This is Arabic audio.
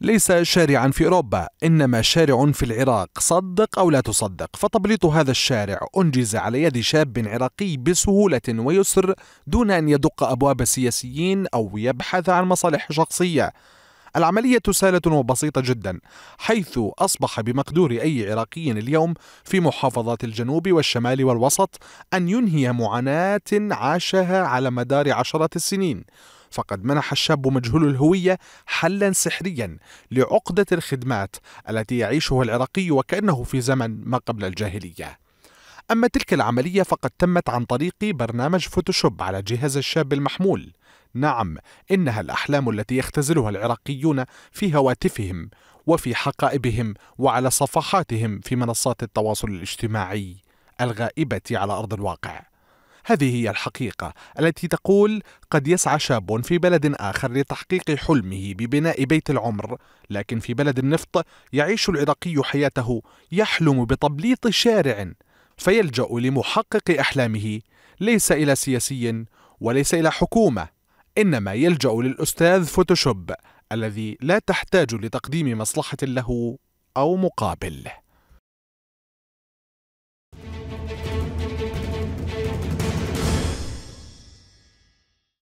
ليس شارعا في أوروبا إنما شارع في العراق صدق أو لا تصدق فتبليط هذا الشارع أنجز على يد شاب عراقي بسهولة ويسر دون أن يدق أبواب سياسيين أو يبحث عن مصالح شخصية العملية سهلة وبسيطة جدا حيث أصبح بمقدور أي عراقي اليوم في محافظات الجنوب والشمال والوسط أن ينهي معاناة عاشها على مدار عشرات السنين فقد منح الشاب مجهول الهوية حلا سحريا لعقدة الخدمات التي يعيشها العراقي وكأنه في زمن ما قبل الجاهلية أما تلك العملية فقد تمت عن طريق برنامج فوتوشوب على جهاز الشاب المحمول نعم إنها الأحلام التي يختزلها العراقيون في هواتفهم وفي حقائبهم وعلى صفحاتهم في منصات التواصل الاجتماعي الغائبة على أرض الواقع هذه هي الحقيقة التي تقول قد يسعى شاب في بلد آخر لتحقيق حلمه ببناء بيت العمر لكن في بلد النفط يعيش العراقي حياته يحلم بتبليط شارع فيلجأ لمحقق أحلامه ليس إلى سياسي وليس إلى حكومة إنما يلجأ للأستاذ فوتوشوب الذي لا تحتاج لتقديم مصلحة له أو مقابل